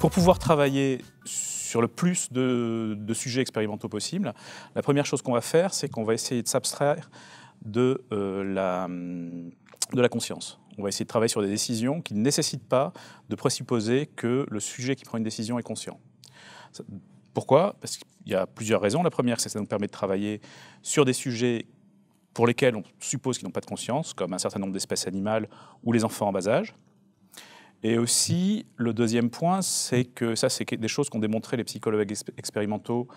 Pour pouvoir travailler sur le plus de, sujets expérimentaux possibles, la première chose qu'on va faire, c'est qu'on va essayer de s'abstraire de, euh, la, hum, de la conscience. On va essayer de travailler sur des décisions qui ne nécessitent pas de présupposer que le sujet qui prend une décision est conscient. Pourquoi Parce qu'il y a plusieurs raisons. La première, c'est que ça nous permet de travailler sur des sujets pour lesquels on suppose qu'ils n'ont pas de conscience, comme un certain nombre d'espèces animales ou les enfants en bas âge. Et aussi, le deuxième point, c'est que ça, c'est des choses qu'ont démontré les psychologues expérimentaux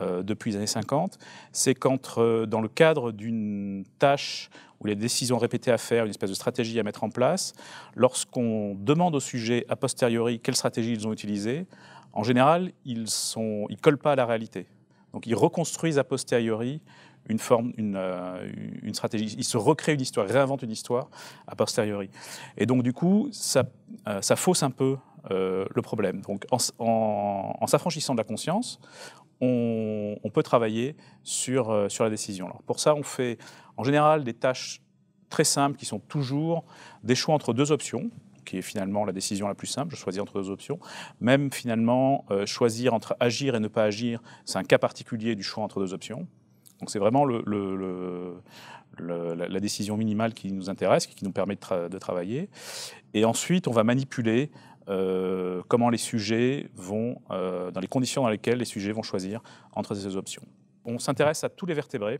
euh, depuis les années 50, c'est qu'entre, euh, dans le cadre d'une tâche où les décisions répétées à faire, une espèce de stratégie à mettre en place, lorsqu'on demande au sujet a posteriori quelle stratégie ils ont utilisée, en général, ils ne ils collent pas à la réalité. Donc ils reconstruisent a posteriori une forme, une, euh, stratégie. Il se recrée une histoire, réinvente une histoire a posteriori. Et donc, du coup, ça, euh, fausse un peu euh, le problème. Donc, en, s'affranchissant de la conscience, on, peut travailler sur, sur la décision. pour ça, on fait en général des tâches très simples qui sont toujours des choix entre deux options qui est finalement la décision la plus simple. Je choisis entre deux options. Même finalement, choisir entre agir et ne pas agir, c'est un cas particulier du choix entre deux options. Donc c'est vraiment la, décision minimale qui nous intéresse, qui nous permet de, travailler. Et ensuite, on va manipuler euh, comment les sujets vont, euh, dans les conditions dans lesquelles les sujets vont choisir entre ces options. On s'intéresse à tous les vertébrés.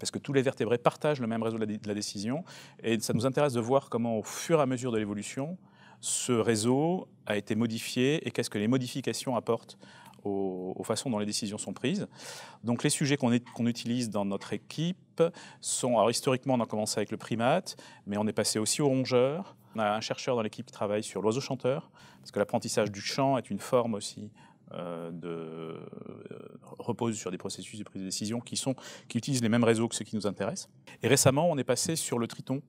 Parce que tous les vertébrés partagent le même réseau de la, décision. Et ça nous intéresse de voir comment, au fur et à mesure de l'évolution, ce réseau a été modifié et qu'est-ce que les modifications apportent aux, façons dont les décisions sont prises. Donc les sujets qu'on utilise dans notre équipe sont, alors historiquement on a commencé avec le primate, mais on est passé aussi aux rongeurs. On a un chercheur dans l'équipe qui travaille sur l'oiseau chanteur, parce que l'apprentissage du chant est une forme aussi euh, de, euh, repose sur des processus de prise de décision qui, sont, qui utilisent les mêmes réseaux que ceux qui nous intéressent. Et récemment, on est passé sur le triton,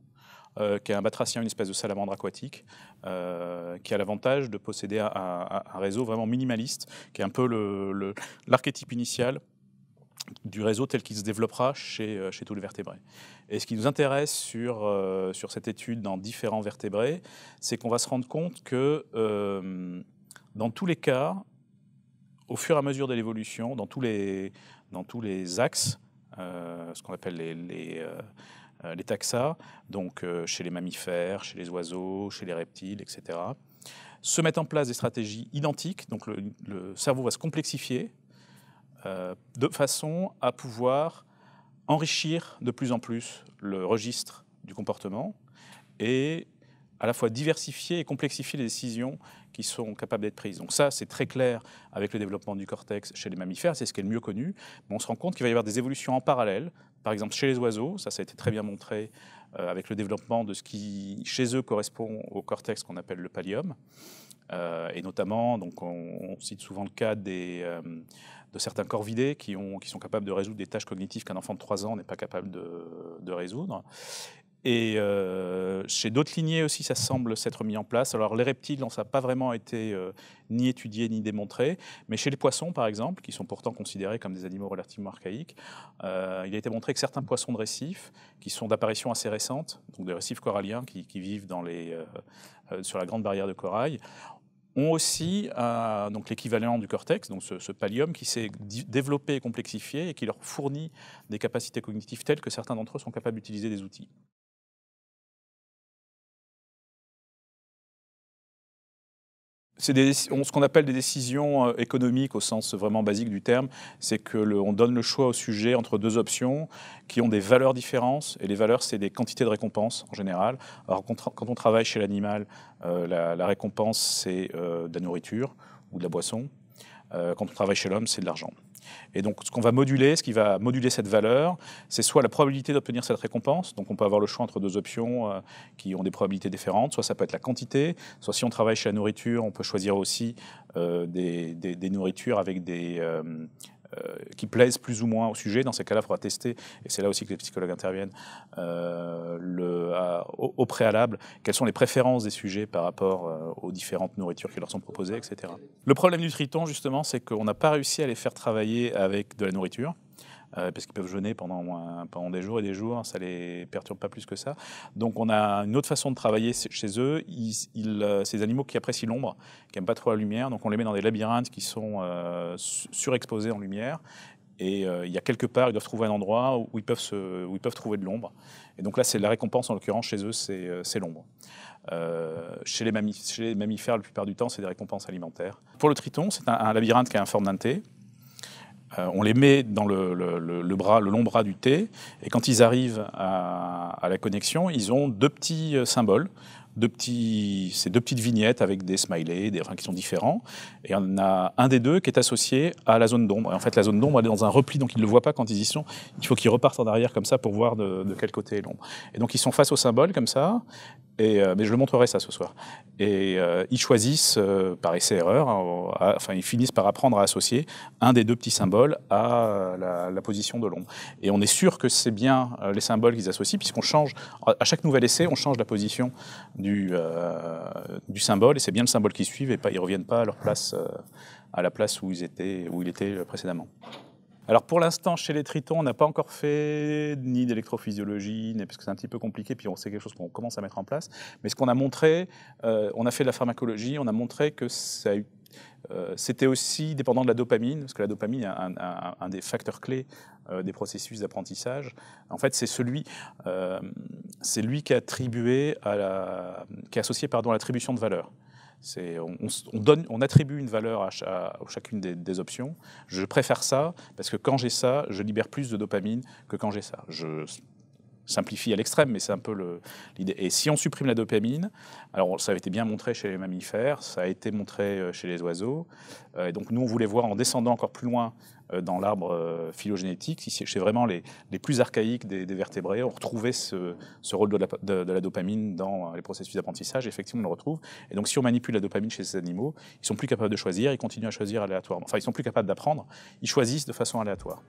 euh, qui est un batracien, une espèce de salamandre aquatique, euh, qui a l'avantage de posséder un, réseau vraiment minimaliste, qui est un peu l'archétype initial du réseau tel qu'il se développera chez, euh, tous les vertébrés. Et ce qui nous intéresse sur, cette étude dans différents vertébrés, c'est qu'on va se rendre compte que dans tous les cas, au fur et à mesure de l'évolution, dans, tous les, axes, ce qu'on appelle les euh, les taxas, donc euh, chez les mammifères, chez les oiseaux, chez les reptiles, etc., se mettent en place des stratégies identiques, donc le, cerveau va se complexifier euh, de façon à pouvoir enrichir de plus en plus le registre du comportement et à la fois diversifier et complexifier les décisions qui sont capables d'être prises. Donc ça, c'est très clair avec le développement du cortex chez les mammifères, c'est ce qui est le mieux connu, mais on se rend compte qu'il va y avoir des évolutions en parallèle, par exemple chez les oiseaux, ça, ça a été très bien montré euh, avec le développement de ce qui, chez eux, correspond au cortex qu'on appelle le pallium, euh, et notamment, donc on, cite souvent le cas des, euh, de certains corvidés qui, ont, qui sont capables de résoudre des tâches cognitives qu'un enfant de 3 ans n'est pas capable de, de résoudre. Et euh, chez d'autres lignées aussi, ça semble s'être mis en place. Alors les reptiles, ça n'a pas vraiment été euh, ni étudié ni démontré, mais chez les poissons, par exemple, qui sont pourtant considérés comme des animaux relativement archaïques, euh, il a été montré que certains poissons de récifs, qui sont d'apparition assez récente, donc des récifs coralliens qui, vivent sur la grande barrière de corail, ont aussi l'équivalent du cortex, donc ce pallium qui s'est développé et complexifié et qui leur fournit des capacités cognitives telles que certains d'entre eux sont capables d'utiliser des outils. c'est ce qu'on appelle des décisions euh, économiques au sens vraiment basique du terme. C'est que donne le choix au sujet entre deux options qui ont des valeurs différentes. Et les valeurs, c'est des quantités de récompenses en général. Alors quand on travaille chez l'animal, euh, la, récompense, c'est euh, de la nourriture ou de la boisson. quand on travaille chez l'homme, c'est de l'argent. Et donc, ce qu'on va moduler, ce qui va moduler cette valeur, c'est soit la probabilité d'obtenir cette récompense, donc on peut avoir le choix entre deux options euh, qui ont des probabilités différentes, soit ça peut être la quantité, soit si on travaille chez la nourriture, on peut choisir aussi euh, des, nourritures avec des, euh, euh, qui plaisent plus ou moins au sujet. Dans ces cas-là, il faudra tester, et c'est là aussi que les psychologues interviennent euh, au, au, préalable, quelles sont les préférences des sujets par rapport euh, aux différentes nourritures qui leur sont proposées, etc. Le problème du triton, justement, c'est qu'on n'a pas réussi à les faire travailler avec de la nourriture. Euh, parce qu'ils peuvent jeûner pendant, des jours et des jours, ça ne les perturbe pas plus que ça. Donc on a une autre façon de travailler chez eux. Euh, ces animaux qui apprécient l'ombre, qui n'aiment pas trop la lumière, donc on les met dans des labyrinthes qui sont euh, surexposés en lumière. Et il y a quelque part, ils doivent trouver un endroit où ils peuvent, trouver de l'ombre. Et donc là, c'est la récompense, en l'occurrence, chez eux, c'est l'ombre. chez, les les mammifères, la plupart du temps, c'est des récompenses alimentaires. Pour le triton, c'est un, labyrinthe qui a un forme d'un euh, on les met dans le, bras, le long bras du T, et quand ils arrivent à, la connexion, ils ont deux petits euh, symboles. Deux petits, c'est deux petites vignettes avec des smileys, des qui sont différents. Et on a un des deux qui est associé à la zone d'ombre. en fait, la zone d'ombre, elle est dans un repli, donc ils ne le voient pas quand ils y sont. Il faut qu'ils repartent en arrière comme ça pour voir de, de quel côté est l'ombre. Et donc, ils sont face au symbole comme ça. Et, euh, mais je le montrerai ça ce soir. Et euh, ils choisissent, euh, par essai-erreur, hein, enfin ils finissent par apprendre à associer un des deux petits symboles à la, position de l'ombre. Et on est sûr que c'est bien les symboles qu'ils associent, puisqu'on change, à chaque nouvel essai, on change la position du, symbole, et c'est bien le symbole qu'ils suivent, et pas, ils ne reviennent pas à leur place, à la place où, ils étaient, où il était précédemment. Alors pour l'instant, chez les tritons, on n'a pas encore fait ni d'électrophysiologie, parce que c'est un petit peu compliqué, puis on sait quelque chose qu'on commence à mettre en place. Mais ce qu'on a montré, euh, on a fait de la pharmacologie, on a montré que euh, c'était aussi dépendant de la dopamine, parce que la dopamine est un, des facteurs clés euh, des processus d'apprentissage. En fait, c'est celui, c'est lui qui est attribué à associé pardon l'attribution de valeur. On, donne, on attribue une valeur à, chacune des, des, options. Je préfère ça parce que quand j'ai ça, je libère plus de dopamine que quand j'ai ça. Je, simplifie à l'extrême, mais c'est un peu l'idée. Et si on supprime la dopamine, alors ça a été bien montré chez les mammifères, ça a été montré euh, chez les oiseaux. Euh, et donc nous, on voulait voir en descendant encore plus loin euh, dans l'arbre phylogénétique, si chez vraiment les, plus archaïques des, vertébrés, on retrouvait ce, rôle de la, de la, dopamine dans les processus d'apprentissage. Effectivement, on le retrouve. Et donc, si on manipule la dopamine chez ces animaux, ils sont plus capables de choisir, ils continuent à choisir aléatoirement. Enfin, ils sont plus capables d'apprendre, ils choisissent de façon aléatoire.